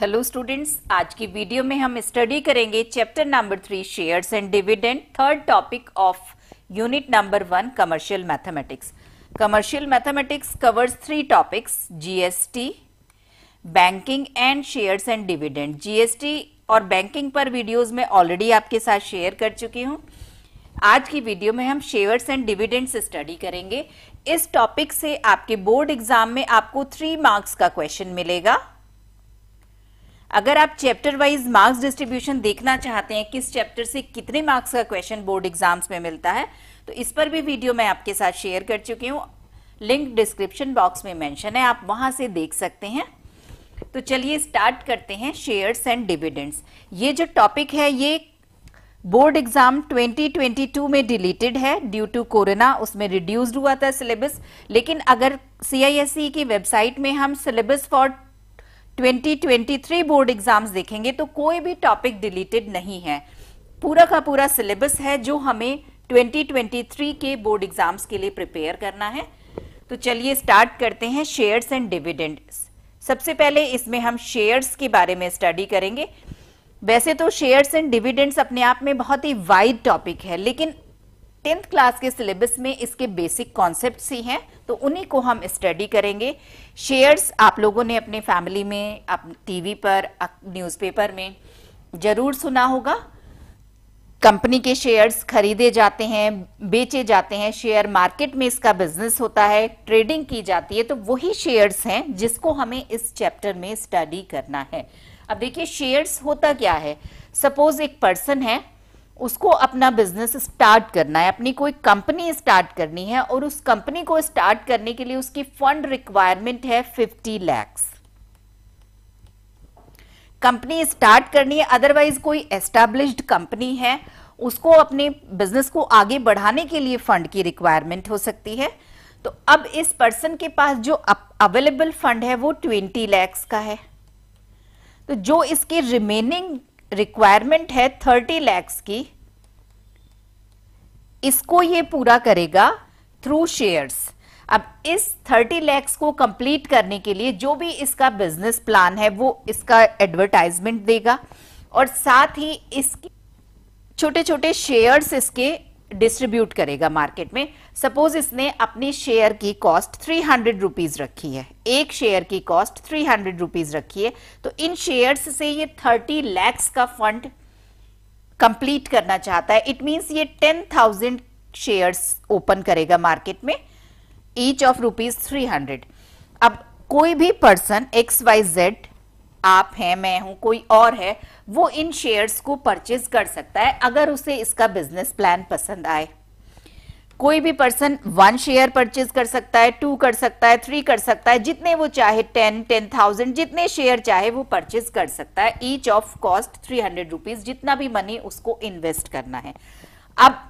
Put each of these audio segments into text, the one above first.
Hello students आज की video में हम स्टडी करेंगे chapter number three shares and dividend third topic of unit number one commercial mathematics commercial mathematics covers three topics GST banking and shares and dividend GST और banking पर videos में already आपके साथ share कर चुकी हूँ आज की वीडियो में हम शेयर्स एंड डिविडेंड्स स्टडी करेंगे इस टॉपिक से आपके बोर्ड एग्जाम में आपको थ्री मार्क्स का क्वेश्चन मिलेगा अगर आप चैप्टर वाइज मार्क्स डिस्ट्रीब्यूशन देखना चाहते हैं किस चैप्टर से कितने मार्क्स का क्वेश्चन बोर्ड एग्जाम्स में मिलता है तो इस पर भी वीडियो मैं आपके साथ शेयर कर चुकी हूँ लिंक डिस्क्रिप्शन बॉक्स में मेंशन है आप वहां से देख सकते हैं तो चलिए स्टार्ट करते हैं शेयर्स एंड डिविडेंड्स ये जो टॉपिक है ये बोर्ड एग्जाम 2022 में डिलीटेड है ड्यू टू कोरोना उसमें रिड्यूस्ड हुआ था सिलेबस लेकिन अगर सी e की वेबसाइट में हम सिलेबस फॉर 2023 बोर्ड एग्जाम्स देखेंगे तो कोई भी टॉपिक डिलीटेड नहीं है पूरा का पूरा सिलेबस है जो हमें 2023 के बोर्ड एग्जाम्स के लिए प्रिपेयर करना है तो चलिए स्टार्ट करते हैं शेयर्स एंड डिविडेंड सबसे पहले इसमें हम शेयर्स के बारे में स्टडी करेंगे वैसे तो शेयर्स एंड डिविडेंड्स अपने आप में बहुत ही वाइड टॉपिक है लेकिन टेंथ क्लास के सिलेबस में इसके बेसिक कॉन्सेप्ट ही हैं तो उन्हीं को हम स्टडी करेंगे शेयर्स आप लोगों ने अपने फैमिली में आप टीवी पर न्यूज़पेपर में ज़रूर सुना होगा कंपनी के शेयर्स खरीदे जाते हैं बेचे जाते हैं शेयर मार्केट में इसका बिजनेस होता है ट्रेडिंग की जाती है तो वही शेयर्स हैं जिसको हमें इस चैप्टर में स्टडी करना है अब देखिए शेयर्स होता क्या है सपोज एक पर्सन है उसको अपना बिजनेस स्टार्ट करना है अपनी कोई कंपनी स्टार्ट करनी है और उस कंपनी को स्टार्ट करने के लिए उसकी फंड रिक्वायरमेंट है फिफ्टी लैक्स कंपनी स्टार्ट करनी है अदरवाइज कोई एस्टेब्लिश्ड कंपनी है उसको अपने बिजनेस को आगे बढ़ाने के लिए फंड की रिक्वायरमेंट हो सकती है तो अब इस पर्सन के पास जो अवेलेबल फंड है वो ट्वेंटी लैक्स का है तो जो इसके रिमेनिंग रिक्वायरमेंट है थर्टी लैक्स की इसको ये पूरा करेगा थ्रू शेयर्स अब इस थर्टी लैक्स को कंप्लीट करने के लिए जो भी इसका बिजनेस प्लान है वो इसका एडवर्टाइजमेंट देगा और साथ ही इसकी छोटे छोटे शेयर्स इसके डिस्ट्रीब्यूट करेगा मार्केट में सपोज इसने अपने शेयर की कॉस्ट थ्री हंड्रेड रुपीज रखी है एक शेयर की कॉस्ट थ्री हंड्रेड रुपीज रखी है तो इन शेयर्स से ये थर्टी लैक्स का फंड कंप्लीट करना चाहता है इट मींस ये टेन थाउजेंड शेयर्स ओपन करेगा मार्केट में each of rupees three hundred अब कोई भी पर्सन एक्स वाई जेड आप हैं मैं हूं कोई और है वो इन शेयर्स को परचेज कर सकता है अगर उसे इसका बिजनेस प्लान पसंद आए कोई भी पर्सन वन शेयर परचेज कर सकता है टू कर सकता है थ्री कर सकता है जितने वो चाहे टेन टेन थाउजेंड जितने शेयर चाहे वो परचेज कर सकता है each of cost three hundred rupees जितना भी मनी उसको इन्वेस्ट करना है अब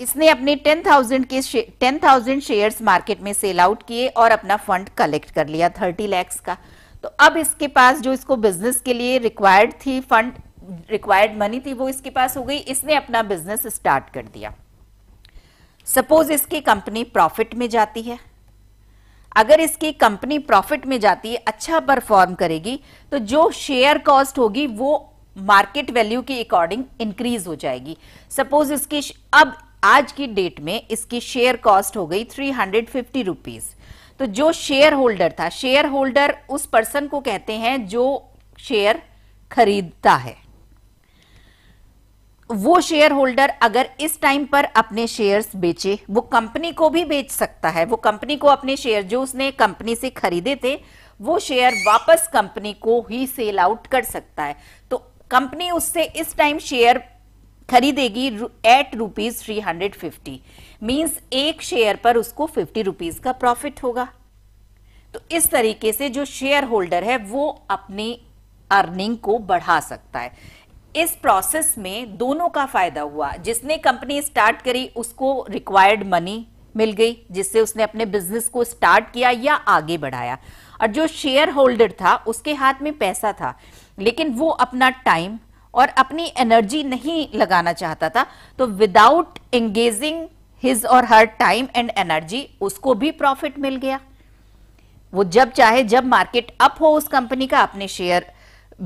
इसने अपने टेन थाउजेंड के टेन थाउजेंड शेयर्स मार्केट में सेल आउट किए और अपना फंड कलेक्ट कर लिया थर्टी लैक्स का तो अब इसके पास जो इसको बिजनेस के लिए रिक्वायर्ड थी फंड रिक्वायर्ड मनी थी वो इसके पास हो गई इसने अपना बिजनेस स्टार्ट कर दिया सपोज इसकी कंपनी प्रॉफिट में जाती है अगर इसकी कंपनी प्रॉफिट में जाती है अच्छा परफॉर्म करेगी तो जो शेयर कॉस्ट होगी वो मार्केट वैल्यू के अकॉर्डिंग इंक्रीज हो जाएगी सपोज इसकी अब आज की डेट में इसकी शेयर कॉस्ट हो गई थ्री हंड्रेड फिफ्टी रुपीज तो जो शेयर होल्डर था शेयर होल्डर उस पर्सन को कहते हैं जो शेयर खरीदता है वो शेयर होल्डर अगर इस टाइम पर अपने शेयर्स बेचे वो कंपनी को भी बेच सकता है वो कंपनी को अपने शेयर जो उसने कंपनी से खरीदे थे वो शेयर वापस कंपनी को ही सेल आउट कर सकता है तो कंपनी उससे इस टाइम शेयर खरीदेगी at rupees three hundred fifty means एक शेयर पर उसको फिफ्टी रुपीज का प्रॉफिट होगा तो इस तरीके से जो शेयर होल्डर है वो अपनी अर्निंग को बढ़ा सकता है इस प्रोसेस में दोनों का फायदा हुआ जिसने कंपनी स्टार्ट करी उसको रिक्वायर्ड मनी मिल गई जिससे उसने अपने बिजनेस को स्टार्ट किया या आगे बढ़ाया और जो शेयर होल्डर था उसके हाथ में पैसा था लेकिन वो अपना टाइम और अपनी एनर्जी नहीं लगाना चाहता था तो विदाउट एंगेजिंग हिज और हर टाइम एंड एनर्जी उसको भी प्रॉफिट मिल गया वो जब चाहे जब मार्केट अप हो उस कंपनी का अपने शेयर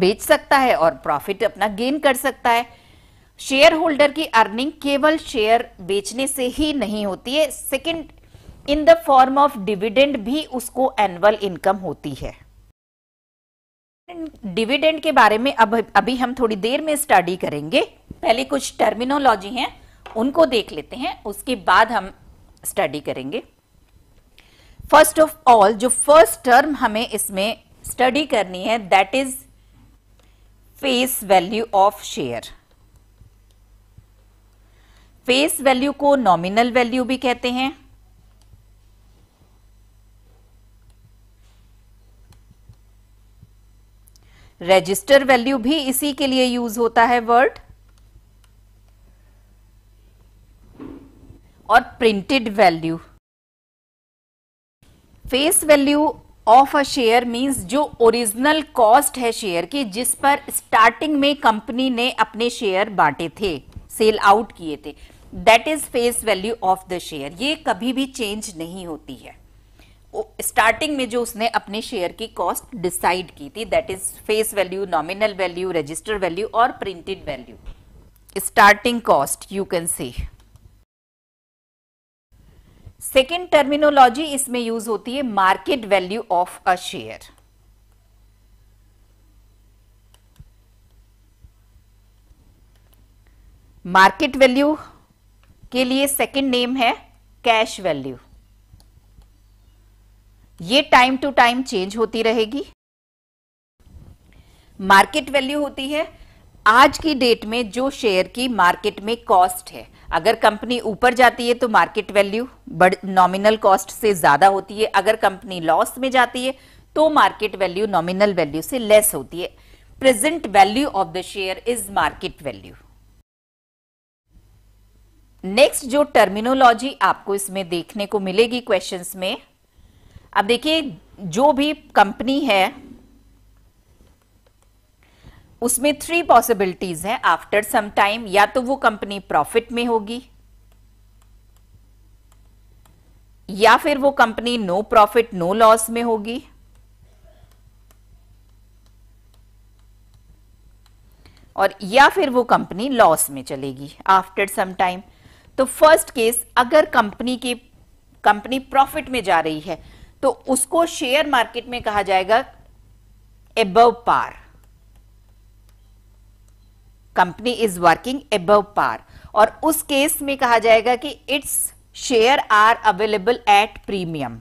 बेच सकता है और प्रॉफिट अपना गेन कर सकता है शेयर होल्डर की अर्निंग केवल शेयर बेचने से ही नहीं होती है second in the form of dividend भी उसको एनुअल इनकम होती है डिविडेंड के बारे में अब अभी हम थोड़ी देर में स्टडी करेंगे पहले कुछ टर्मिनोलॉजी हैं उनको देख लेते हैं उसके बाद हम स्टडी करेंगे फर्स्ट ऑफ ऑल जो फर्स्ट टर्म हमें इसमें स्टडी करनी है that is face value of share face value को नॉमिनल वैल्यू भी कहते हैं रजिस्टर वैल्यू भी इसी के लिए यूज होता है वर्ड और printed value face value of a share means जो ओरिजिनल कॉस्ट है शेयर की जिस पर स्टार्टिंग में कंपनी ने अपने शेयर बांटे थे सेल आउट किए थे that is face value of the share ये कभी भी चेंज नहीं होती है स्टार्टिंग में जो उसने अपने शेयर की कॉस्ट डिसाइड की थी that is face value nominal value register value और printed value starting cost you can say second terminology इसमें यूज होती है market value of a share market value के लिए सेकेंड नेम है कैश वैल्यू ये टाइम टू टाइम चेंज होती रहेगी मार्केट वैल्यू होती है आज की डेट में जो शेयर की मार्केट में कॉस्ट है अगर कंपनी ऊपर जाती है तो मार्केट वैल्यू बढ़ नॉमिनल कॉस्ट से ज़्यादा होती है अगर कंपनी लॉस में जाती है तो मार्केट वैल्यू नॉमिनल वैल्यू से लेस होती है present value of the share is market value next जो टर्मिनोलॉजी आपको इसमें देखने को मिलेगी क्वेश्चंस में अब देखिए जो भी कंपनी है उसमें थ्री पॉसिबिलिटीज है आफ्टर सम टाइम या तो वो कंपनी प्रॉफिट में होगी या फिर वो company no profit no loss में होगी और या फिर वो कंपनी लॉस में चलेगी आफ्टर सम टाइम तो फर्स्ट केस अगर कंपनी की कंपनी प्रॉफिट में जा रही है तो उसको शेयर मार्केट में कहा जाएगा above par company is working above par और उस केस में कहा जाएगा कि it's share are available at premium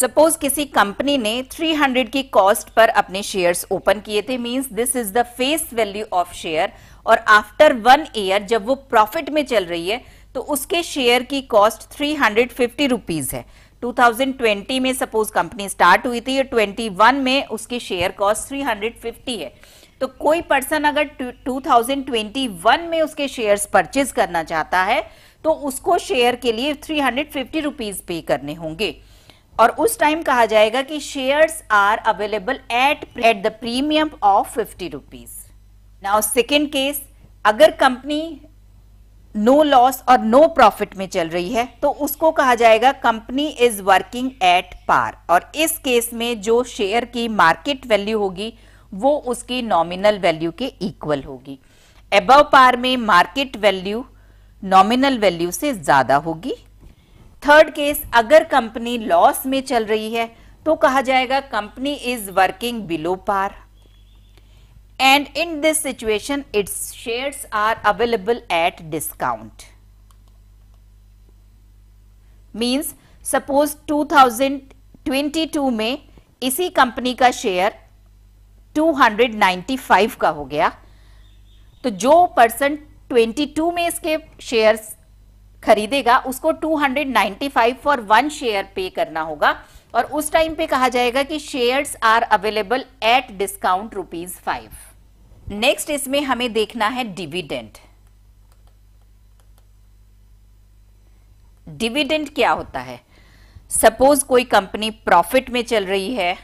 suppose किसी कंपनी ने 300 की कॉस्ट पर अपने शेयर्स ओपन किए थे means this is the face value of share और आफ्टर वन ईयर जब वो प्रॉफिट में चल रही है तो उसके शेयर की कॉस्ट 350 हंड्रेड रुपीज है 2020 में सपोज कंपनी स्टार्ट हुई थी और 21 में उसकी शेयर कॉस्ट 350 है तो कोई पर्सन अगर 2021 में उसके शेयर्स परचेज करना चाहता है तो उसको शेयर के लिए थ्री हंड्रेड पे करने होंगे और उस टाइम कहा जाएगा कि shares are available at at the premium of fifty rupees now second case अगर कंपनी नो लॉस और नो प्रॉफिट में चल रही है तो उसको कहा जाएगा company is working at par और इस केस में जो शेयर की मार्केट वैल्यू होगी वो उसकी नॉमिनल वैल्यू के इक्वल होगी एबव पार में मार्केट वैल्यू नॉमिनल वैल्यू से ज़्यादा होगी थर्ड केस अगर कंपनी लॉस में चल रही है तो कहा जाएगा company is working below par and in this situation it's shares are available at discount means suppose 2022 में इसी कंपनी का शेयर 295 का हो गया तो जो पर्सन 22 में इसके शेयर्स खरीदेगा उसको 295 फॉर वन शेयर पे करना होगा और उस टाइम पे कहा जाएगा कि shares are available at discount rupees five next इसमें हमें देखना है डिविडेंट डिविडेंट क्या होता है सपोज कोई कंपनी प्रॉफिट में चल रही है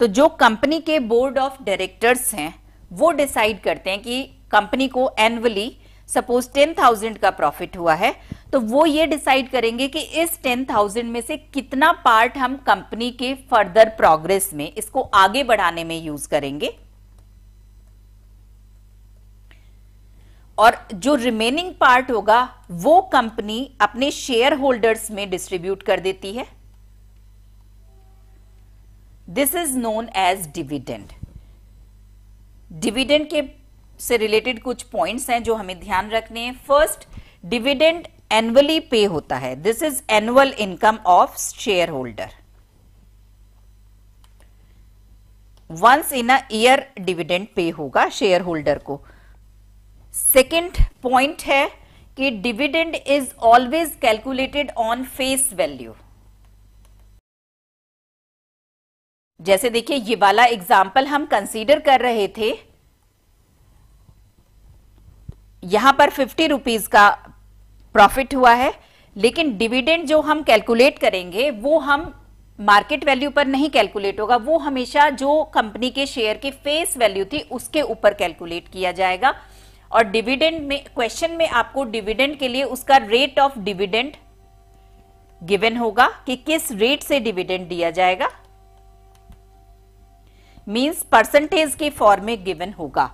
तो जो कंपनी के बोर्ड ऑफ डायरेक्टर्स हैं वो डिसाइड करते हैं कि कंपनी को एनुअली सपोज टेन थाउजेंड का प्रॉफिट हुआ है तो वो ये डिसाइड करेंगे कि इस टेन थाउजेंड में से कितना पार्ट हम कंपनी के फर्दर प्रोग्रेस में इसको आगे बढ़ाने में यूज करेंगे और जो रिमेनिंग पार्ट होगा वो कंपनी अपने शेयर होल्डर्स में डिस्ट्रीब्यूट कर देती है this is known as dividend dividend के से रिलेटेड कुछ पॉइंट्स हैं जो हमें ध्यान रखने हैं फर्स्ट डिविडेंड एनुअली पे होता है this is annual income of share holder once in a year dividend pay होगा शेयर होल्डर को सेकेंड पॉइंट है कि dividend is always calculated on face value जैसे देखिए ये वाला एग्जाम्पल हम कंसीडर कर रहे थे यहां पर फिफ्टी रुपीज का प्रॉफिट हुआ है लेकिन डिविडेंड जो हम कैलकुलेट करेंगे वो हम मार्केट वैल्यू पर नहीं कैलकुलेट होगा वो हमेशा जो कंपनी के शेयर की फेस वैल्यू थी उसके ऊपर कैलकुलेट किया जाएगा और डिविडेंड में क्वेश्चन में आपको डिविडेंड के लिए उसका रेट ऑफ डिविडेंड गिवन होगा कि किस रेट से डिविडेंड दिया जाएगा मींस परसेंटेज के फॉर्म में गिवन होगा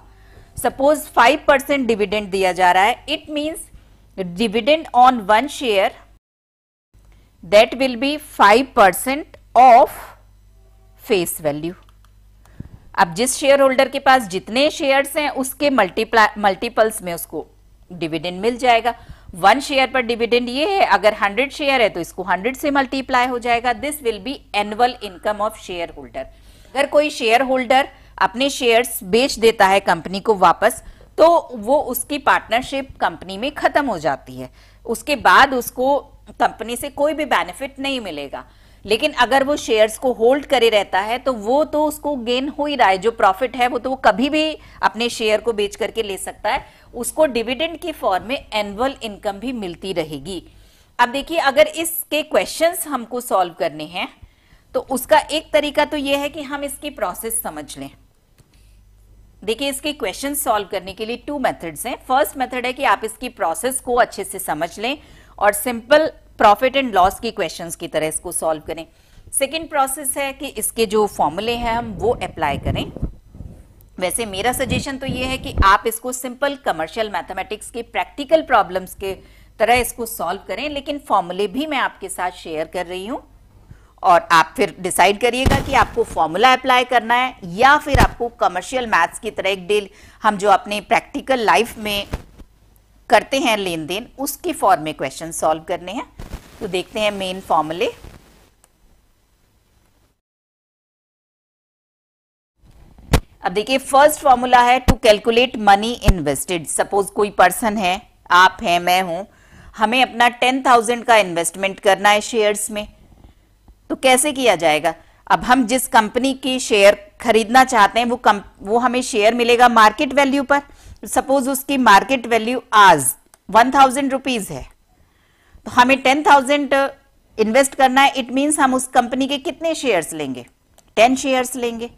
सपोज फाइव परसेंट डिविडेंड दिया जा रहा है it means dividend on one share that will be five percent of face value अब जिस शेयर होल्डर के पास जितने शेयर्स हैं उसके मल्टीप्ला मल्टीपल्स में उसको डिविडेंड मिल जाएगा वन शेयर पर डिविडेंड ये है अगर हंड्रेड शेयर है तो इसको हंड्रेड से मल्टीप्लाई हो जाएगा this will be annual income of share holder अगर कोई शेयर होल्डर अपने शेयर्स बेच देता है कंपनी को वापस तो वो उसकी पार्टनरशिप कंपनी में खत्म हो जाती है उसके बाद उसको कंपनी से कोई भी बेनिफिट नहीं मिलेगा लेकिन अगर वो शेयर्स को होल्ड करे रहता है तो वो तो उसको गेन हो ही रहा है जो प्रॉफिट है वो तो वो कभी भी अपने शेयर को बेच करके ले सकता है उसको डिविडेंड के फॉर्म में एनुअल इनकम भी मिलती रहेगी अब देखिए अगर इसके क्वेश्चंस हमको सॉल्व करने हैं तो उसका एक तरीका तो यह है कि हम इसकी प्रोसेस समझ लें देखिए इसके क्वेश्चन सॉल्व करने के लिए टू मेथड्स हैं फर्स्ट मेथड है कि आप इसकी प्रोसेस को अच्छे से समझ लें और सिंपल प्रॉफिट एंड लॉस की क्वेश्चंस की तरह इसको सॉल्व करें सेकेंड प्रोसेस है कि इसके जो फॉर्मूले हैं हम वो अप्लाई करें वैसे मेरा सजेशन तो ये है कि आप इसको सिंपल कमर्शियल मैथमेटिक्स के प्रैक्टिकल प्रॉब्लम्स के तरह इसको सॉल्व करें लेकिन फॉर्मूले भी मैं आपके साथ शेयर कर रही हूँ और आप फिर डिसाइड करिएगा कि आपको फॉर्मूला अप्लाई करना है या फिर आपको कमर्शियल मैथ्स की तरह एक डील हम जो अपने प्रैक्टिकल लाइफ में करते हैं लेन देन उसके फॉर्म में क्वेश्चन सॉल्व करने हैं तो देखते हैं मेन फॉर्मूले अब देखिए फर्स्ट फॉर्मूला है to calculate money invested suppose कोई पर्सन है आप हैं मैं हूं हमें अपना टेन थाउजेंड का इन्वेस्टमेंट करना है शेयर्स में तो कैसे किया जाएगा अब हम जिस कंपनी की शेयर खरीदना चाहते हैं वो कम वो हमें शेयर मिलेगा मार्केट वैल्यू पर सपोज उसकी मार्केट वैल्यू आज वन थाउजेंड रुपीज है तो हमें टेन थाउजेंड इन्वेस्ट करना है इट मींस हम उस कंपनी के कितने शेयर्स लेंगे टेन शेयर्स लेंगे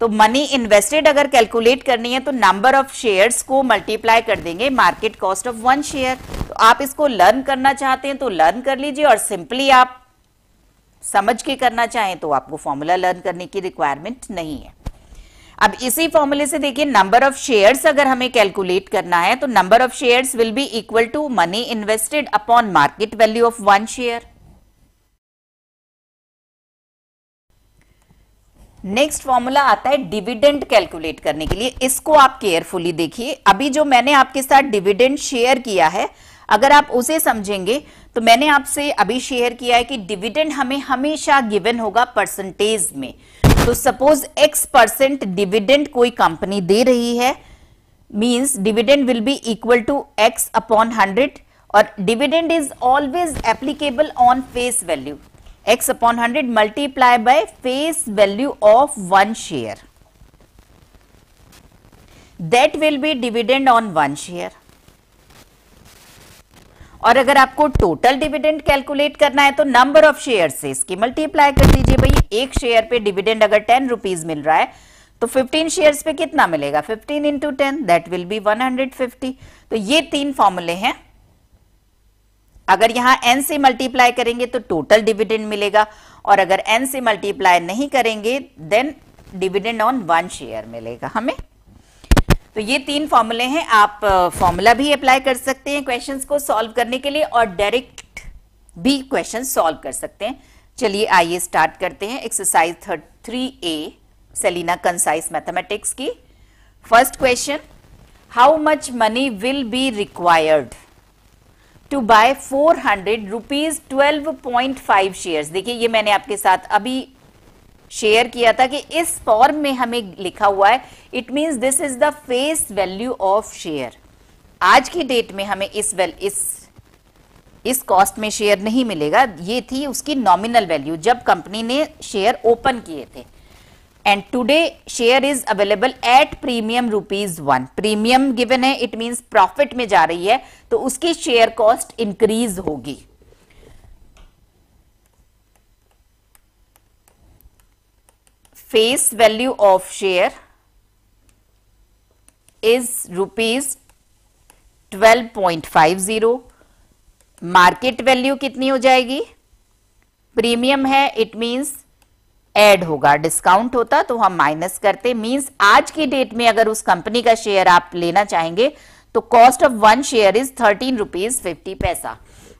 तो मनी इन्वेस्टेड अगर कैलकुलेट करनी है तो नंबर ऑफ शेयर्स को मल्टीप्लाई कर देंगे market cost of one share तो आप इसको लर्न करना चाहते हैं तो लर्न कर लीजिए और सिंपली आप समझ के करना चाहें तो आपको फॉर्मूला लर्न करने की रिक्वायरमेंट नहीं है अब इसी फॉर्मूले से देखिए नंबर ऑफ शेयर्स अगर हमें कैलकुलेट करना है तो number of shares will be equal to money invested upon market value of one share next formula आता है डिविडेंड कैलकुलेट करने के लिए इसको आप केयरफुली देखिए अभी जो मैंने आपके साथ डिविडेंड शेयर किया है अगर आप उसे समझेंगे तो मैंने आपसे अभी शेयर किया है कि डिविडेंड हमें हमेशा गिवन होगा परसेंटेज में तो सपोज एक्स परसेंट डिविडेंड कोई कंपनी दे रही है means dividend will be equal to x upon hundred और dividend is always applicable on face value x upon hundred multiply by face value of one share that will be dividend on one share और अगर आपको total dividend calculate करना है तो number of share से इसकी multiply कर दीजिए भाई एक शेयर पे डिविडेंड अगर टेन रुपीज मिल रहा है तो 15 शेयर्स पे कितना मिलेगा 15 into ten that will be 150 तो ये तीन फॉर्मूले हैं अगर यहां एन से मल्टीप्लाई करेंगे तो टोटल डिविडेंड मिलेगा और अगर एन से मल्टीप्लाई नहीं करेंगे then dividend on one share मिलेगा हमें तो ये तीन फॉर्मूले हैं आप फॉर्मूला भी अप्लाई कर सकते हैं क्वेश्चंस को सॉल्व करने के लिए और डायरेक्ट भी क्वेश्चन सॉल्व कर सकते हैं चलिए आइए स्टार्ट करते हैं exercise third three A Selina concise mathematics की first question how much money will be required to buy four hundred rupees twelve point five share देखिए ये मैंने आपके साथ अभी शेयर किया था कि इस फॉर्म में हमें लिखा हुआ है it means this is the face value of share आज की डेट में हमें इस वेल इस इस कॉस्ट में शेयर नहीं मिलेगा ये थी उसकी नॉमिनल वैल्यू जब कंपनी ने शेयर ओपन किए थे and today share is available at premium rupees one premium given है इट मींस प्रॉफिट में जा रही है तो उसकी शेयर कॉस्ट इंक्रीज होगी face value of share is rupees 12.50 market value कितनी हो जाएगी प्रीमियम है इट मींस एड होगा डिस्काउंट होता तो हम माइनस करते मींस आज की डेट में अगर उस कंपनी का शेयर आप लेना चाहेंगे तो cost of one share is thirteen rupees fifty paisa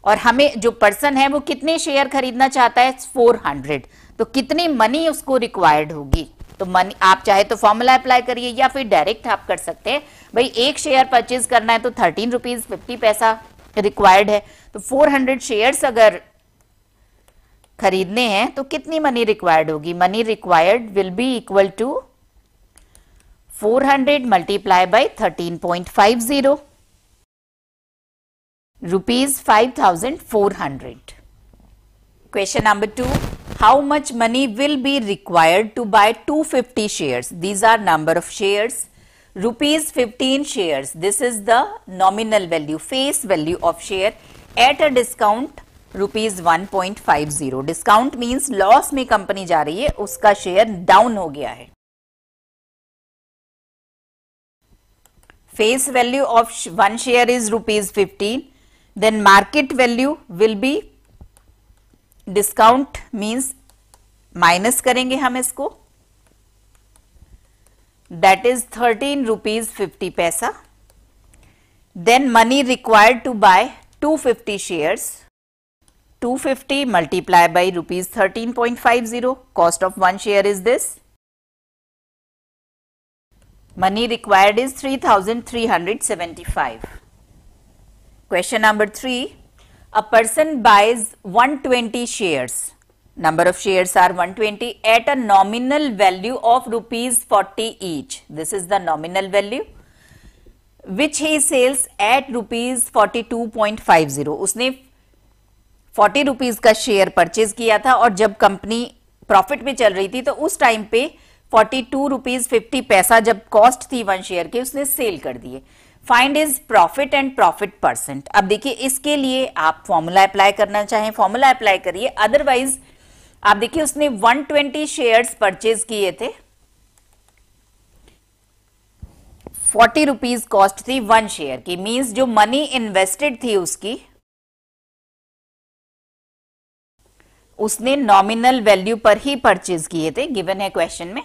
और हमें जो पर्सन है वो कितने शेयर खरीदना चाहता है फोर हंड्रेड तो कितनी मनी उसको रिक्वायर्ड होगी तो मनी आप चाहे तो फॉर्मूला अप्लाई करिए या फिर डायरेक्ट आप कर सकते हैं भाई एक शेयर परचेज करना है तो thirteen rupees fifty paisa required है तो फोर हंड्रेड शेयर अगर खरीदने हैं तो कितनी मनी रिक्वायर्ड होगी money required will be equal to 400 hundred multiply by thirteen point five zero rupees five thousand four hundred question number two how much money will be required to buy 250 shares these are number of shares rupees 15 shares this is the nominal value face value of share at a discount rupees 1.50 discount means loss mein company ja uska share down ho gaya hai face value of one share is rupees 15 then market value will be discount means minus करेंगे हम इसको that is thirteen rupees fifty paisa then money required to buy two fifty shares two fifty multiply by rupees thirteen point five zero cost of one share is this money required is three thousand three hundred seventy five question number three a person buys 120 shares. Number of shares are 120 at a nominal value of rupees 40 each. This is the nominal value which he sells at rupees 42.50. usne 40 rupees ka share purchase kiya tha aur jab company profit mein chal rahi thi to us time pe 42 rupees 50 paisa jab cost thi one share की usne sell kar diye find is profit and profit percent अब देखिए इसके लिए आप formula apply करना चाहें formula apply करिए otherwise आप देखिए उसने 120 शेयर परचेज किए थे फोर्टी रुपीज कॉस्ट थी वन शेयर की मीन्स जो मनी इन्वेस्टेड थी उसकी उसने नॉमिनल वैल्यू पर ही परचेज किए थे गिवन है क्वेश्चन में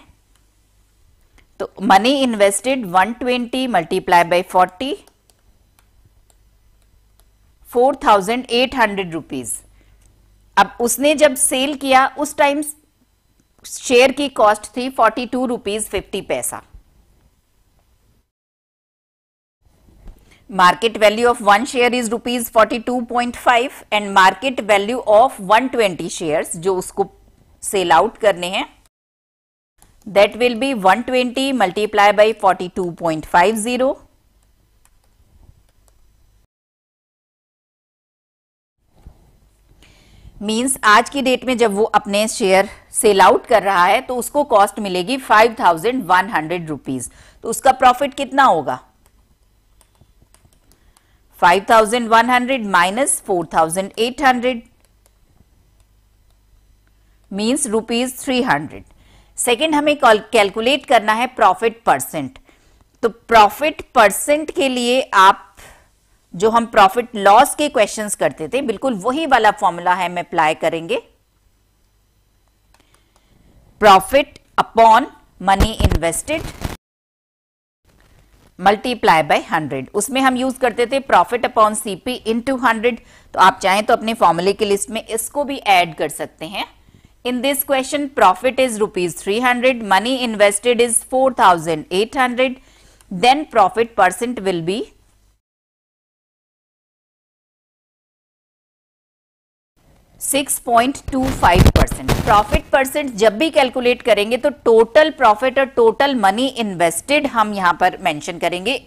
तो money invested 120 twenty multiply by forty four rupees अब उसने जब सेल किया उस टाइम शेयर की कॉस्ट थी forty two rupees fifty paisa market value of one share is rupees forty two point five and market value of one twenty share जो उसको sell out करने हैं that will be 120 multiply by 42.50 means आज की date में जब वो अपने शेयर सेल आउट कर रहा है तो उसको कॉस्ट मिलेगी five thousand one hundred rupees तो उसका प्रॉफिट कितना होगा five thousand one hundred minus four thousand eight hundred means rupees three hundred second हमें कैलकुलेट करना है प्रॉफिट परसेंट तो प्रॉफिट परसेंट के लिए आप जो हम प्रॉफिट लॉस के क्वेश्चंस करते थे बिल्कुल वही वाला फॉर्मूला है हम अप्लाई करेंगे profit upon money invested multiply by 100 उसमें हम यूज करते थे प्रॉफिट अपॉन सीपी इनटू 100 तो आप चाहें तो अपने फॉर्मूले की लिस्ट में इसको भी ऐड कर सकते हैं In this question, profit is rupees 300, money invested is 4800, then profit percent will be six point two five percent profit percent जब भी कैलकुलेट करेंगे तो टोटल प्रॉफिट और टोटल मनी इन्वेस्टेड हम यहाँ पर mention करेंगे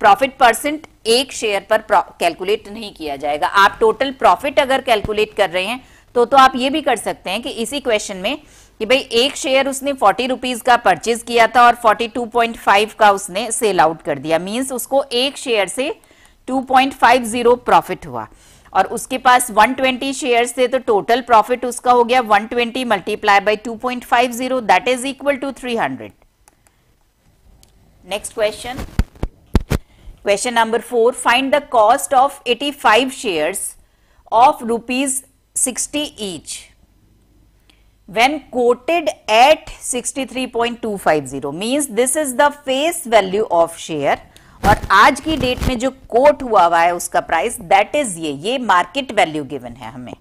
प्रॉफिट परसेंट एक शेयर पर कैलकुलेट नहीं किया जाएगा आप टोटल प्रॉफिट अगर कैलकुलेट कर रहे हैं तो तो आप ये भी कर सकते हैं कि इसी क्वेश्चन में कि भाई एक शेयर उसने फोर्टी रुपीज का परचेज किया था और फोर्टी टू पॉइंट फाइव का उसने सेल आउट कर दिया मीन्स उसको एक शेयर से two point five zero profit हुआ और उसके पास वन ट्वेंटी शेयर थे तो टोटल प्रॉफिट उसका हो गया one twenty multiply by two point five zero that is equal to three hundred next question question number four find the cost of eighty five share of rupees 60 each when quoted at 63.250 means this is the face value of share और आज की date में जो coat हुआ हुआ है उसका price that is ये ये मार्केट वैल्यू गिवन है हमें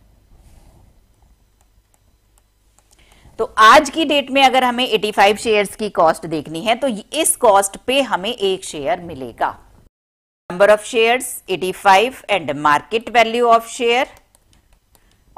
तो आज की डेट में अगर हमें 85 शेयर्स की कॉस्ट देखनी है तो इस कॉस्ट पे हमें एक शेयर मिलेगा number of shares 85 and market value of share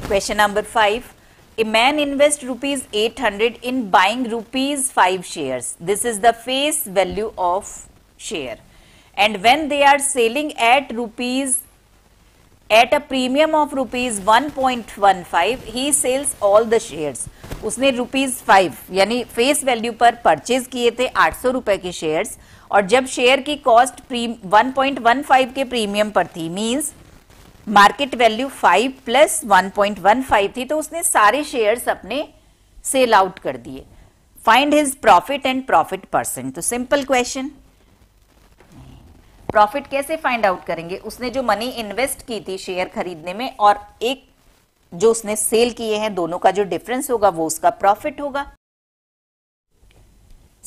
Question number 5. A man invests rupees 800 in buying rupees 5 shares. This is the face value of share. And when they are selling at rupees at a premium of rupees 1.15 he sells all the shares उसने rupees five यानी face value पर purchase किए थे आठ सौ रुपए के shares और जब शेयर की कॉस्ट 1.15 के प्रीमियम पर थी मींस मार्केट वैल्यू 5 प्लस 1.15 थी तो उसने सारे शेयर्स अपने सेल आउट कर दिए find his profit and profit percent तो सिंपल क्वेश्चन प्रॉफिट कैसे फाइंड आउट करेंगे उसने जो मनी इन्वेस्ट की थी शेयर खरीदने में और एक जो उसने सेल किए हैं दोनों का जो डिफरेंस होगा वो उसका प्रॉफिट होगा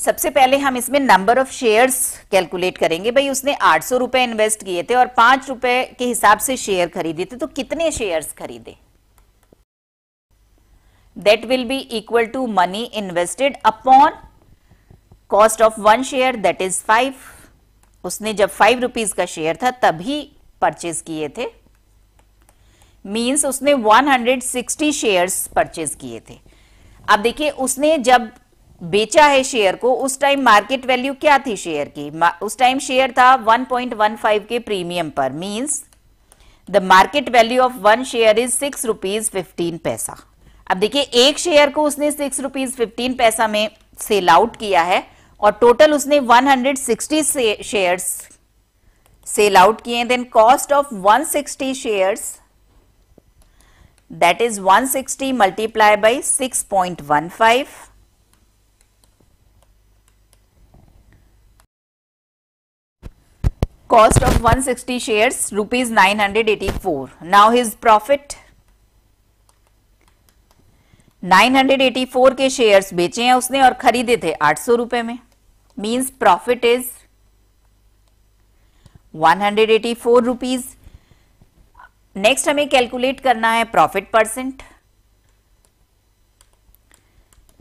सबसे पहले हम इसमें नंबर ऑफ शेयर्स कैलकुलेट करेंगे भाई उसने आठ सौ रुपए इन्वेस्ट किए थे और पांच रुपए के हिसाब से शेयर खरीदे थे तो कितने शेयर्स खरीदे that will be equal to money invested upon cost of one share that is five उसने जब फाइव रुपीज का शेयर था तभी परचेज किए थे मीन्स उसने one hundred sixty shares purchase किए थे अब देखिए उसने जब बेचा है शेयर को उस टाइम मार्केट वैल्यू क्या थी शेयर की उस टाइम शेयर था 1.15 के प्रीमियम पर means the market value of one share is six rupees fifteen paisa अब देखिए एक शेयर को उसने सिक्स रुपीज फिफ्टीन पैसा में सेल आउट किया है और टोटल उसने 160 शेयर्स सेल आउट किए then cost of 160 shares that is 160 multiply by 6.15 cost of 160 shares rupees 984. Now his profit 984 के शेयर्स बेचे हैं उसने और खरीदे थे 800 रुपए में means profit is 184 rupees next हमें कैलकुलेट करना है profit percent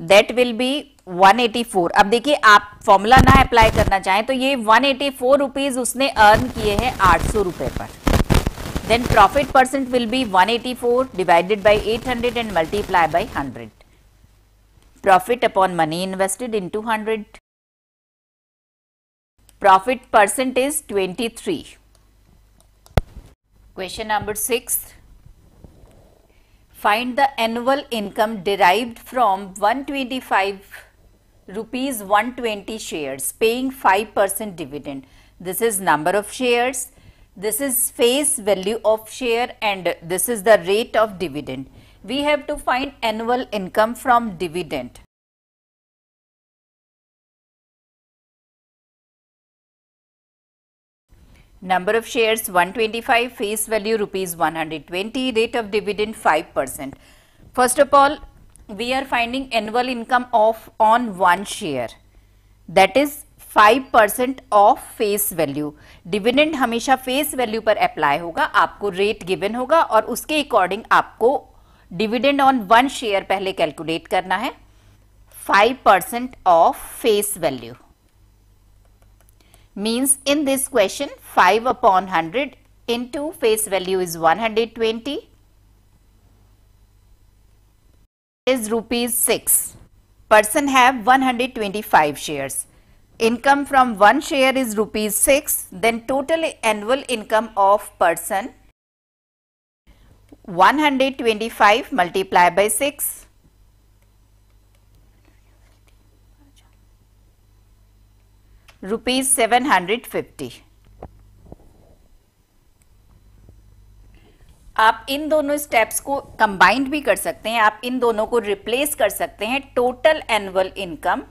that will be 184 अब देखिए आप फॉर्मूला ना अप्लाई करना चाहें तो ये 184 रुपीज उसने अर्न किए हैं आठ सौ रुपए पर then profit percent will be 184 divided by eight hundred and multiply by hundred profit upon money invested into hundred profit percent is 23 question number six Find the annual income derived from 125 rupees 120 shares paying 5% dividend. This is number of shares, this is face value of share and this is the rate of dividend. We have to find annual income from dividend. Number of shares 125, face value rupees 120, rate of dividend 5%. First of all, we are finding annual income of on one share that is 5% of face value dividend हमेशा face value पर apply होगा आपको rate given होगा और उसके according आपको dividend on one share पहले calculate करना है 5% of face value Means in this question 5 upon 100 into face value is 120 is rupees 6. Person have 125 shares. Income from one share is rupees 6 then total annual income of person 125 multiplied by 6 seven hundred fifty आप इन दोनों steps को combined भी कर सकते हैं आप इन दोनों को रिप्लेस कर सकते हैं total annual income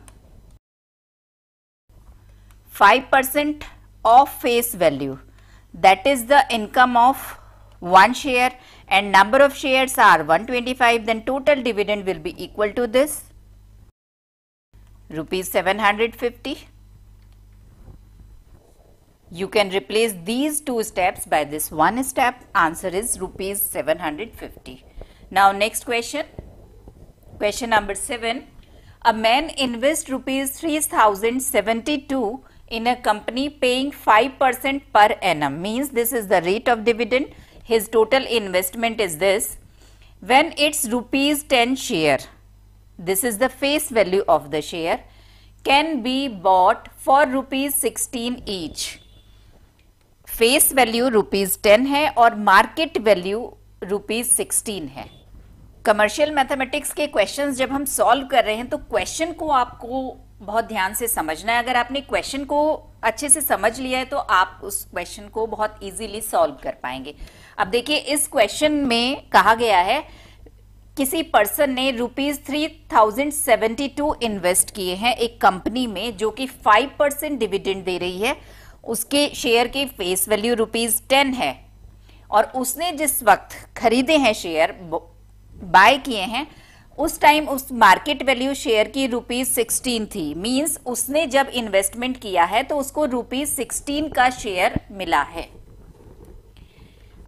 five percent of face value that is the income of one share and number of share are one twenty five then total dividend will be equal to this rupees seven hundred fifty You can replace these two steps by this one step. Answer is rupees 750. Now next question. Question number 7. A man invests rupees 3072 in a company paying 5% per annum means this is the rate of dividend. His total investment is this. When it's rupees 10 share, this is the face value of the share, can be bought for rupees 16 each face value rupees ten है और market value rupees sixteen है commercial mathematics के questions जब हम solve कर रहे हैं तो क्वेश्चन को आपको बहुत ध्यान से समझना है अगर आपने क्वेश्चन को अच्छे से समझ लिया है तो आप उस क्वेश्चन को बहुत इजीली सॉल्व कर पाएंगे अब देखिए इस क्वेश्चन में कहा गया है किसी पर्सन ने rupees three thousand seventy two invest किए हैं एक कंपनी में जो कि फाइव परसेंट डिविडेंड दे रही है उसके शेयर की फेस वैल्यू रुपीज टेन है और उसने जिस वक्त खरीदे हैं शेयर बाय किए हैं उस टाइम उस मार्केट वैल्यू शेयर की रुपीज सिक्सटीन थी मींस उसने जब इन्वेस्टमेंट किया है तो उसको रुपीज सिक्सटीन का शेयर मिला है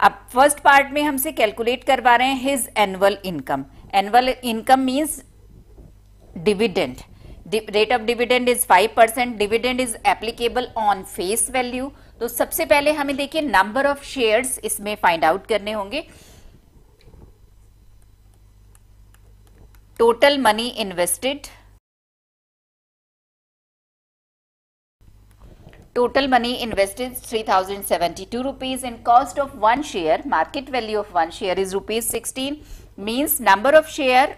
अब फर्स्ट पार्ट में हमसे कैलकुलेट करवा रहे हैं his annual income annual income means dividend rate of dividend is five percent dividend is applicable on face value तो सबसे पहले हमें देखिए नंबर ऑफ शेयर इसमें फाइंड आउट करने होंगे total money invested total money invested three thousand seventy two rupees in cost of one share market value of one share is rupees sixteen means number of share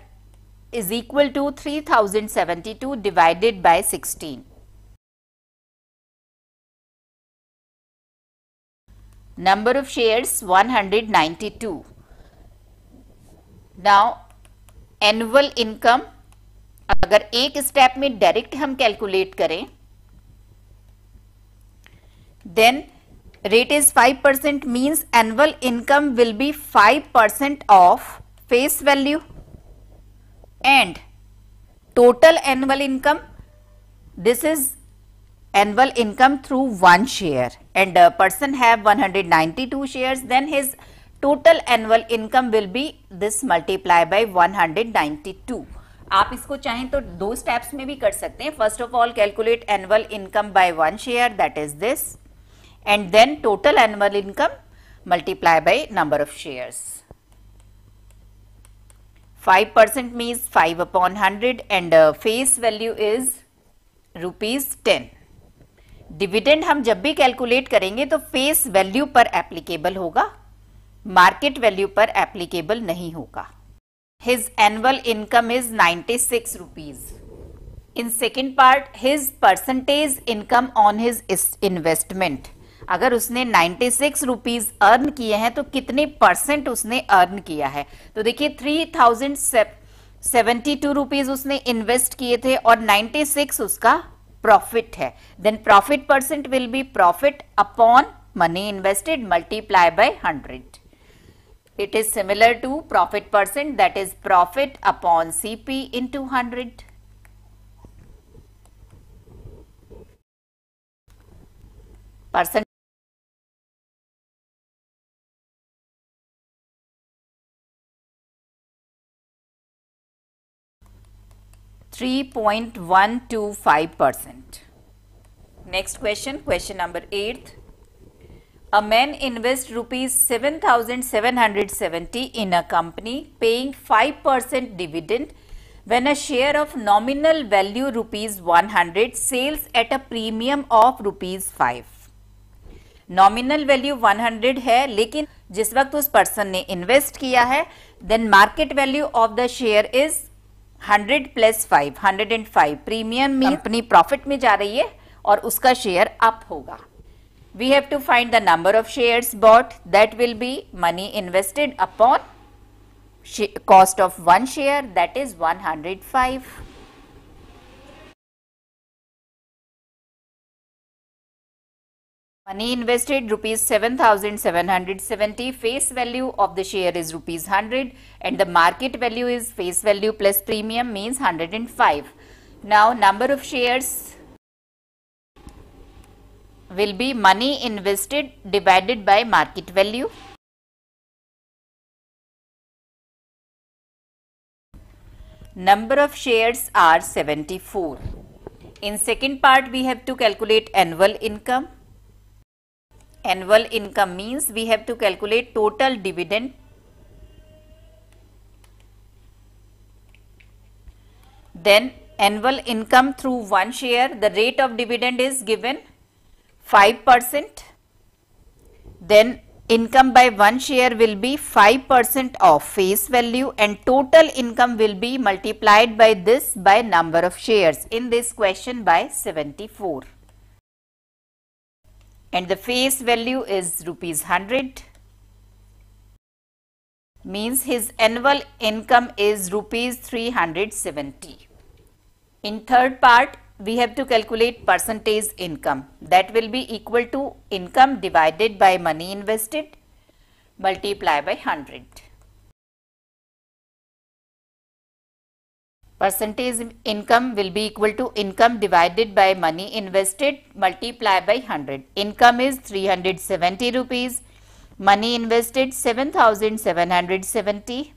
is equal to 3072 divided by 16. Number of shares 192. Now, annual income, agar ek step mein direct hum calculate then rate is 5% means annual income will be 5% of face value. And total annual income this is annual income through one share and person have 192 hundred ninety two share total annual income will be this multiply by one hundred ninety two आप इसको चाहें तो दो steps में भी कर सकते हैं first of all calculate annual income by one share that is this and then total annual income multiply by number of shares 5 percent means 5 upon 100 and face value is rupees ten dividend हम जब भी calculate करेंगे तो face value पर applicable होगा market value पर applicable नहीं होगा his annual income is 96 six rupees in second part his percentage income on his investment अगर उसने नाइन्टी सिक्स रुपीज अर्न किए हैं तो कितने परसेंट उसने अर्न किया है तो देखिए three thousand seventy two rupees उसने इन्वेस्ट किए थे और नाइन्टी सिक्स उसका प्रॉफिट है then profit percent will be profit upon money invested multiply by hundred it is similar to profit percent that is profit upon CP into 100. Percent 3.125 percent. Next question, question number 8. A man invests rupees 7,770 in a company paying 5% dividend when a share of nominal value rupees 100 sells at a premium of rupees 5. Nominal value 100 है लेकिन जिस वक्त उस person ने invest किया है then market value of the share is hundred plus five hundred and five premium में अपनी प्रॉफिट में जा रही है और उसका शेयर अप होगा we have to find the number of share bought that will be money invested upon cost of one share that is one hundred five Money invested rupees 7770 face value of the share is rupees 100 and the market value is face value plus premium means 105 now number of shares will be money invested divided by market value number of shares are 74 in second part we have to calculate annual income annual income means we have to calculate total dividend then annual income through one share the rate of dividend is given 5% then income by one share will be 5% of face value and total income will be multiplied by this by number of shares in this question by 74 and the face value is rupees 100 means his annual income is rupees 370. In third part we have to calculate percentage income that will be equal to income divided by money invested multiply by 100. Percentage income will be equal to income divided by money invested multiplied by 100. Income is 370 rupees. Money invested 7770.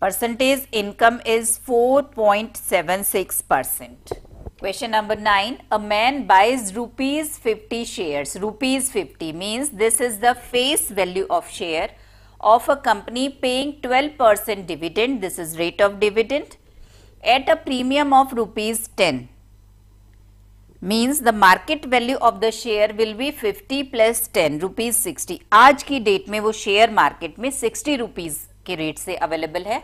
Percentage income is 4.76 percent. Question number nine a man buys rupees fifty share rupees fifty means this is the face value of share of a company paying twelve percent dividend this is rate of dividend at a premium of rupees ten means the market value of the share will be fifty plus ten rupees sixty आज की date में वो share market में sixty rupees के rate से available है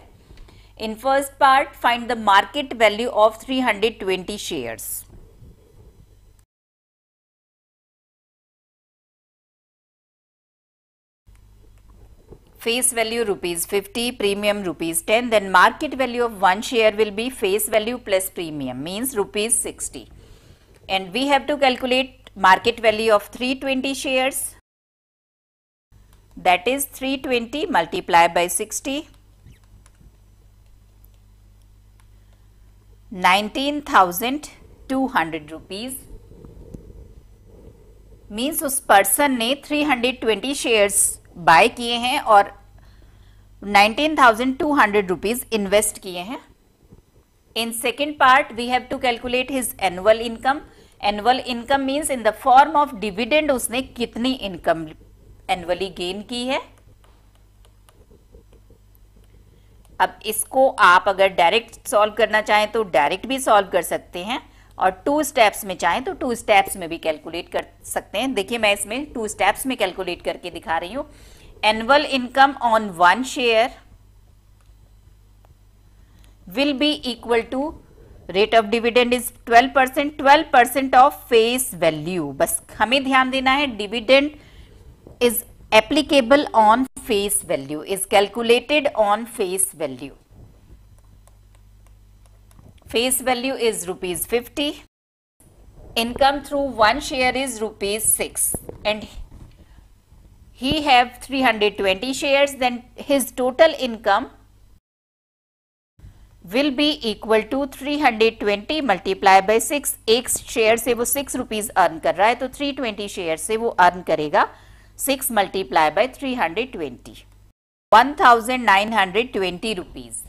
In first part, find the market value of 320 shares. Face value rupees 50, premium rupees 10, then market value of one share will be face value plus premium means rupees 60. And we have to calculate market value of 320 shares that is 320 multiplied by 60 nineteen thousand two hundred rupees means उस person ने three hundred twenty shares buy किए हैं और nineteen thousand two hundred rupees invest किए हैं in second part we have to calculate his annual income annual income means in the form of dividend उसने कितनी income annually gain की है अब इसको आप अगर डायरेक्ट सॉल्व करना चाहें तो डायरेक्ट भी सॉल्व कर सकते हैं और टू स्टेप्स में चाहें तो टू स्टेप्स में भी कैलकुलेट कर सकते हैं देखिए मैं इसमें टू स्टेप्स में कैलकुलेट करके दिखा रही हूं annual income on one share will be equal to rate of dividend is 12 percent twelve percent of face value बस हमें ध्यान देना है dividend is applicable on face value is calculated on face value. Face value is rupees 50. Income through one share is rupees 6 and he have 320 shares then his total income will be equal to 320 multiply by 6 एक share से वो 6 rupees earn कर रहा है तो 320 share से वो earn करेगा 6 multiplied by 320. 1920 rupees.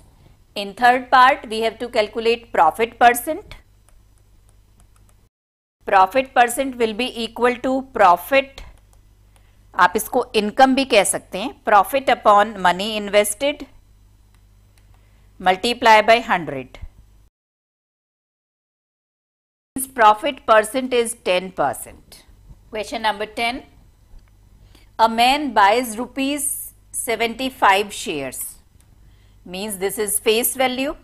In third part, we have to calculate profit percent. Profit percent will be equal to profit. आप इसको इनकम भी कह सकते हैं profit upon money invested multiply by hundred profit percent is ten percent question number ten a man buys rupees 75 shares means this is face value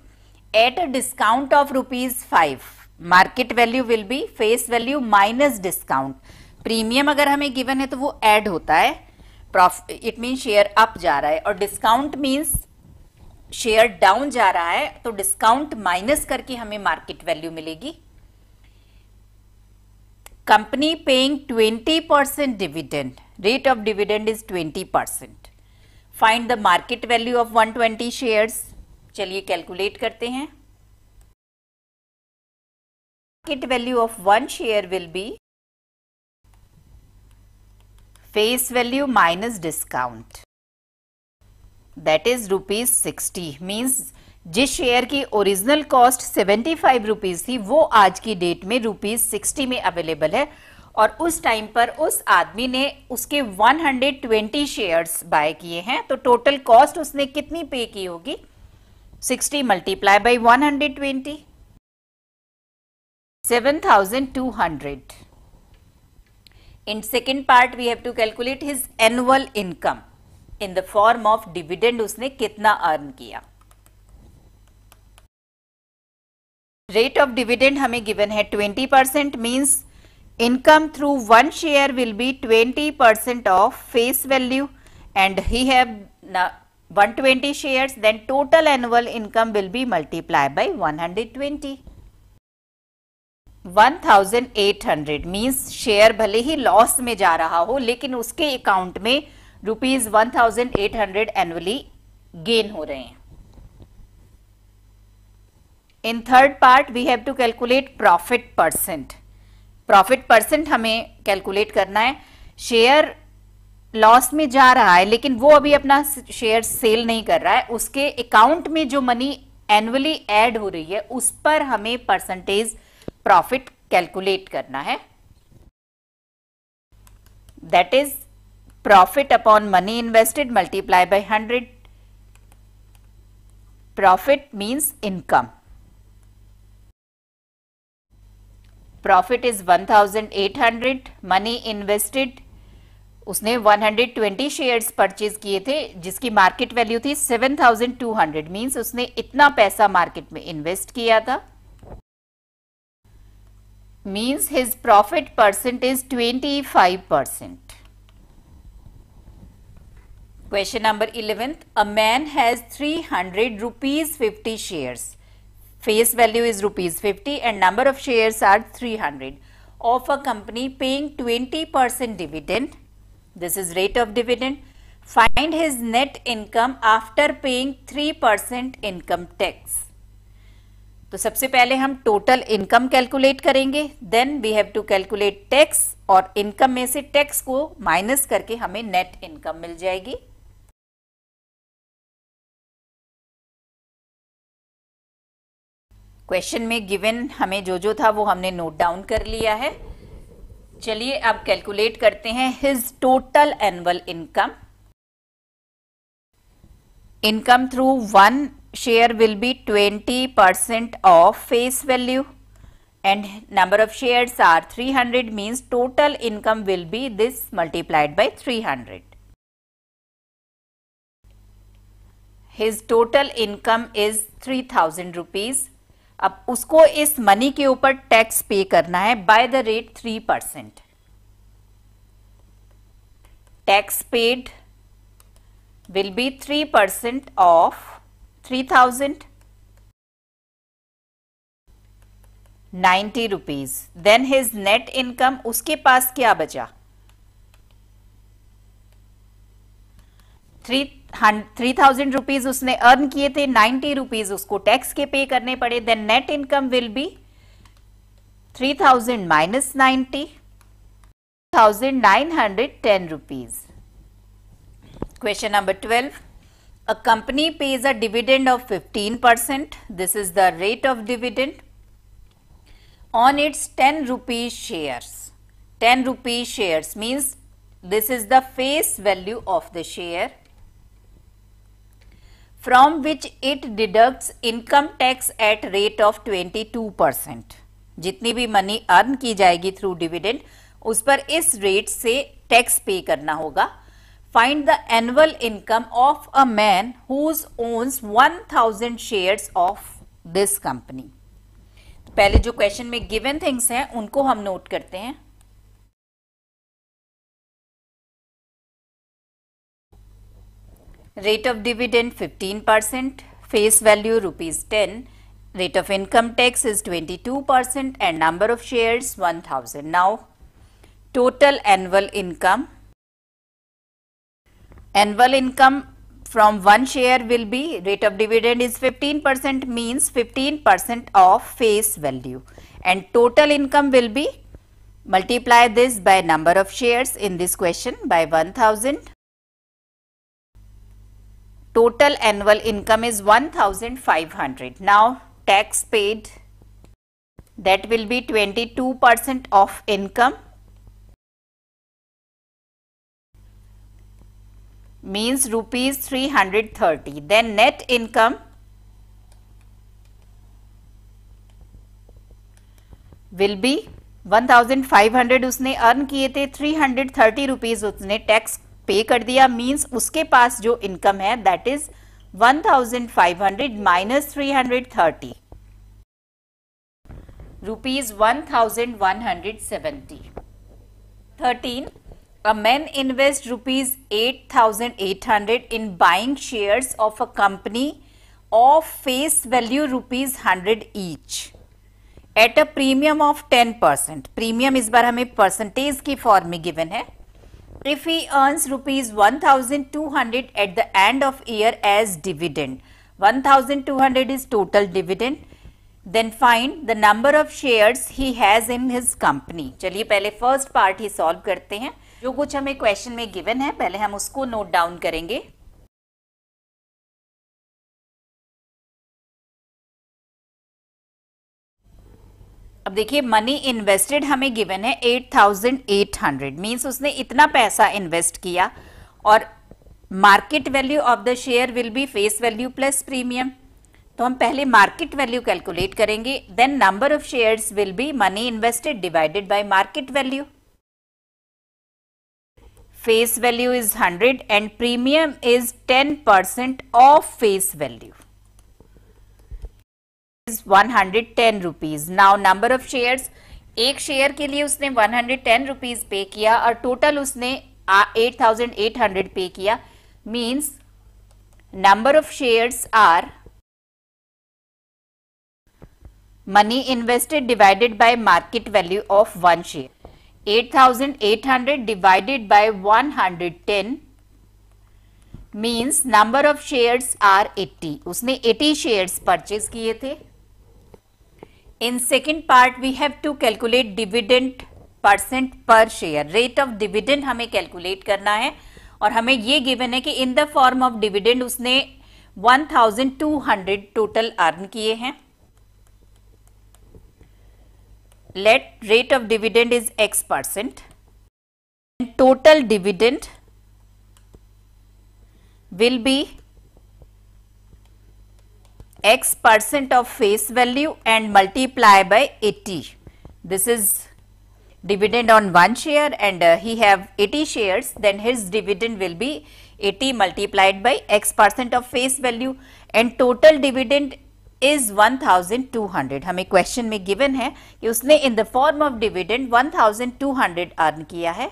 at a discount of rupees 5 market value will be face value minus discount premium अगर हमें given है तो वो add होता है it means share up ja raha hai aur discount means share down जा रहा है तो डिस्काउंट माइनस करके हमें मार्केट वैल्यू मिलेगी company paying 20 percent dividend rate of dividend is twenty percent find the market value of one twenty shares चलिए calculate करते हैं market value of one share will be face value minus discount that is rupees sixty means जिस share की original cost seventy five rupees थी वो आज की date में रुपीज सिक्सटी में अवेलेबल है और उस टाइम पर उस आदमी ने उसके 120 हंड्रेड ट्वेंटी शेयर्स बाय किए हैं तो टोटल कॉस्ट उसने कितनी पे की होगी 60 multiply by one hundred twenty in second part we have to calculate his annual income in the form of dividend उसने कितना अर्न किया रेट ऑफ डिविडेंड हमें गिवन है 20% percent means Income through one share will be 20% of face value and he have now 120 shares then total annual income will be multiplied by 120. 1800 means share bhale hi loss mein ja raha ho lekin uske account mein rupees 1800 annually gain ho rahe hain in third part we have to calculate profit percent profit percent हमें calculate करना है share loss में जा रहा है लेकिन वो अभी अपना शेयर सेल नहीं कर रहा है उसके अकाउंट में जो मनी एनुअली ऐड हो रही है उस पर हमें परसेंटेज प्रॉफिट कैलकुलेट करना है that is profit upon money invested multiply by hundred profit means income profit is 1800 money invested उसने 120 शेयर्स परचेज किए थे जिसकी मार्केट वैल्यू थी 7200 मींस उसने इतना पैसा मार्केट में इन्वेस्ट किया था means his profit percent is 25 percent question number eleventh a man has three hundred rupees fifty shares Face value is rupees 50 and number of shares are 300 of a company paying 20% dividend. This is rate of dividend. Find his net income after paying 3% income tax. तो सबसे पहले हम total income calculate करेंगे then we have to calculate tax और income में से tax को minus करके हमें नेट इनकम मिल जाएगी क्वेश्चन में गिवन हमें जो जो था वो हमने नोट डाउन कर लिया है चलिए अब कैलकुलेट करते हैं his total annual income income through one share will be twenty percent of face value and number share are three hundred are total income will be this multiplied by three hundred his His total income is thousand rupees. अब उसको इस money के ऊपर tax pay करना है by the rate three percent tax paid will be three percent of three thousand ninety rupees then his net income उसके पास क्या बचा थ्री थ्री थाउजेंड रुपीज उसने अर्न किए थे नाइनटी रुपीज उसको टैक्स के पे करने पड़े then net income will be three thousand minus ninety thousand nine hundred ten rupees question number twelve a company pays a dividend of fifteen percent this is the rate of dividend on its ten rupees shares ten rupees shares means this is the face value of the share from which it deducts income tax at rate of 22 percent जितनी भी money earn की जाएगी through dividend उस पर इस rate से tax pay करना होगा find the annual income of a man whose owns 1000 shares of this company पहले जो क्वेश्चन में गिवन थिंग्स हैं उनको हम नोट करते हैं rate of dividend 15%, face value rupees 10, rate of income tax is 22% and number of shares 1000. Now, total annual income. Annual income from one share will be rate of dividend is 15% means 15% of face value and total income will be multiply this by number of shares in this question by 1000 total annual income is 1500 now tax paid that will be 22% of income means rupees 330 then net income will be 1500 उसने earn किए थे 330 rupees उसने tax पे कर दिया means उसके पास जो income है that is 1500 minus 330 hundred seventy thirteen a man invest eight hundred in buying share of a company of face value rupees hundred each at a premium of ten percent premium इस बार हमें percentage की form में given है if he earns rupees 1200 at the end of year as dividend 1200 is total dividend then find the number of shares he has in his company चलिए पहले first part ही solve करते हैं जो कुछ हमें question में given है पहले हम उसको note down करेंगे अब देखिए मनी इन्वेस्टेड हमें गिवन है 8,800 मींस उसने इतना पैसा इन्वेस्ट किया और market value of the share will be face value plus premium तो हम पहले मार्केट वैल्यू कैलकुलेट करेंगे then number of shares will be money invested divided by market value face value is 100 and premium is 10% of face value one hundred ten rupees now number of share एक शेयर के लिए उसने one hundred ten rupees पे किया और total उसने eight thousand eight hundred pay किया means number of shares are money invested divided by market value of one share eight thousand eight hundred divided by one hundred ten means number of shares are 80 उसने 80 shares purchase किए थे In second part, we have to calculate dividend percent पर share rate of dividend हमें calculate करना है और हमें ये गिवन है कि in the form of dividend उसने 1200 टोटल अर्न किए हैं let rate of dividend is x percent total dividend be 1200 x percent of face value and multiply by 80. This is dividend on 1 share and uh, he have 80 shares then his dividend will be 80 multiplied by x percent of face value and total dividend is 1200 हमें question में given है कि उसने in the form of dividend 1200 earn किया है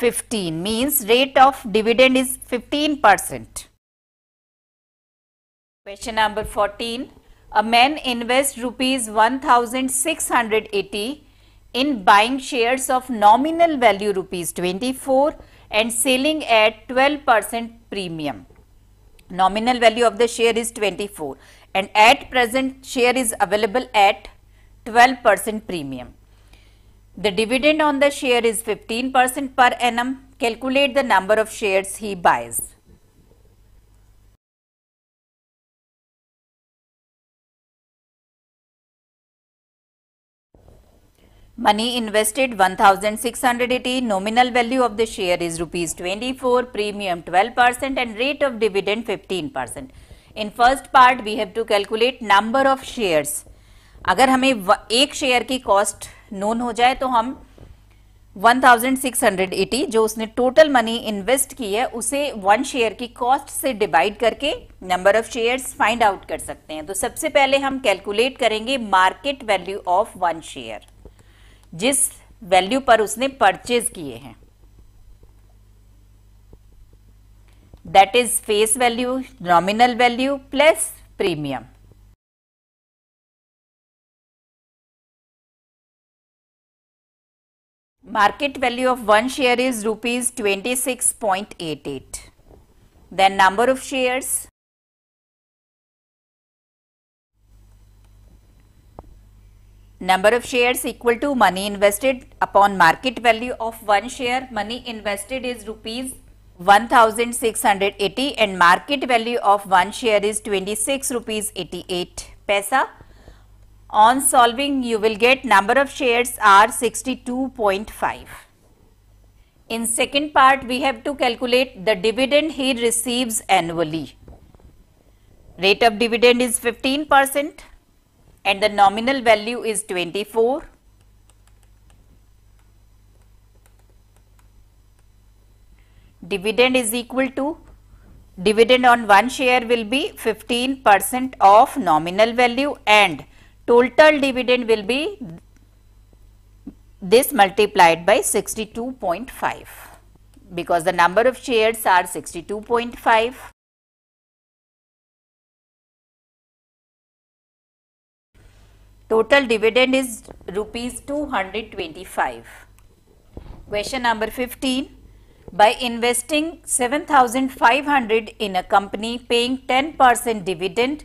15 means rate of dividend is 15 percent. Question number 14. A man invests rupees 1680 in buying shares of nominal value rupees 24 and selling at 12 percent premium. Nominal value of the share is 24 and at present share is available at 12 percent premium. The dividend on the share is 15% per annum. Calculate the number of shares he buys. Money invested 1680. Nominal value of the share is rupees 24, premium 12% and rate of dividend 15%. In first part we have to calculate number of shares. अगर हमें एक share की cost known हो जाए तो हम 1680 जो उसने टोटल मनी इन्वेस्ट की है उसे वन शेयर की कॉस्ट से डिवाइड करके number of shares find out कर सकते हैं तो सबसे पहले हम कैलकुलेट करेंगे market value of one share जिस वैल्यू पर उसने परचेज किए हैं that is face value nominal value plus premium Market value of one share is rupees 26.88. Then number of shares. Number of shares equal to money invested upon market value of one share. Money invested is rupees 1680 and market value of one share is 26 rupees 88 paisa on solving you will get number of shares are 62.5. In second part we have to calculate the dividend he receives annually. Rate of dividend is 15 percent and the nominal value is 24. Dividend is equal to dividend on one share will be 15 percent of nominal value and total dividend will be this multiplied by 62.5 because the number of shares are 62.5. Total dividend is rupees 225. Question number 15. By investing 7500 in a company paying 10% dividend,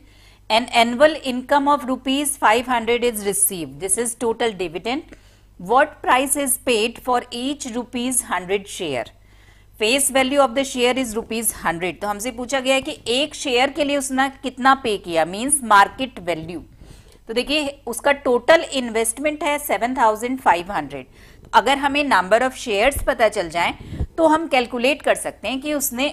an annual income of rupees 500 is received. This is total dividend. What price is paid for each rupees 100 share? Face value of the share is rupees hundred तो हमसे पूछा गया है कि एक शेयर के लिए उसने कितना पे किया मींस मार्केट वैल्यू तो देखिए उसका टोटल इन्वेस्टमेंट है सेवन थाउजेंड फाइव हंड्रेड अगर हमें नंबर ऑफ शेयर्स पता चल जाए तो हम कैलकुलेट कर सकते हैं कि उसने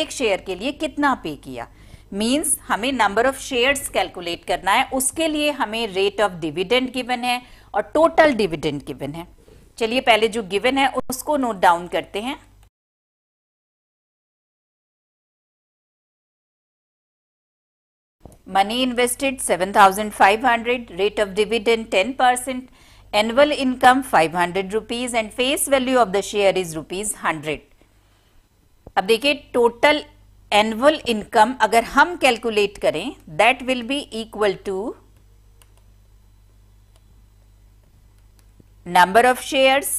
एक शेयर के लिए कितना पे किया मींस हमें नंबर ऑफ शेयर्स कैलकुलेट करना है उसके लिए हमें रेट ऑफ डिविडेंड गिवन है और टोटल डिविडेंड गिवन है चलिए पहले जो गिवन है उसको नोट डाउन करते हैं money invested seven thousand five hundred rate of dividend ten percent annual income five hundred rupees and face value of the share is rupees hundred अब देखिए टोटल एनुअल इनकम अगर हम calculate करें that will be equal to number of shares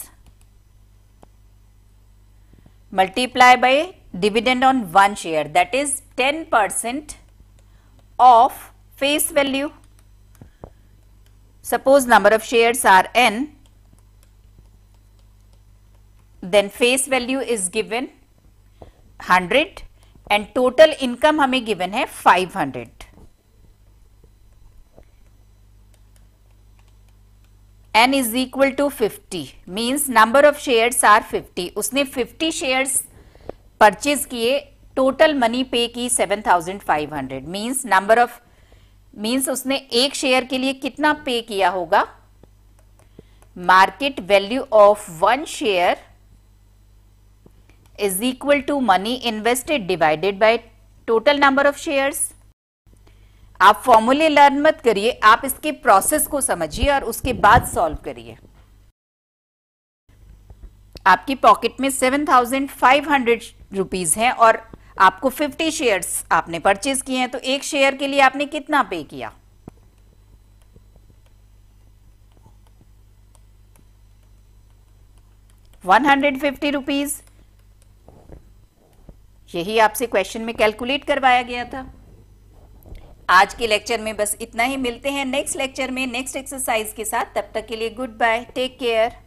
multiply by dividend on one share that is ten percent of face value suppose number of shares are N then face value is given hundred and total income हमें given है 500 N is equal to 50 means number of shares are 50 उसने 50 shares purchase किए total money pay की 7500 means number of means उसने एक शेयर के लिए कितना पे किया होगा market value of one share is equal to money invested divided by total number of shares. आप फॉर्मूले लर्न मत करिए आप इसके प्रोसेस को समझिए और उसके बाद सॉल्व करिए आपकी पॉकेट में seven thousand five hundred rupees है और आपको फिफ्टी शेयर्स आपने परचेज किए हैं तो एक शेयर के लिए आपने कितना पे किया वन हंड्रेड फिफ्टी रुपीज़ यही आपसे क्वेश्चन में कैलकुलेट करवाया गया था आज के लेक्चर में बस इतना ही मिलते हैं नेक्स्ट लेक्चर में नेक्स्ट एक्सरसाइज के साथ तब तक के लिए गुड बाय टेक केयर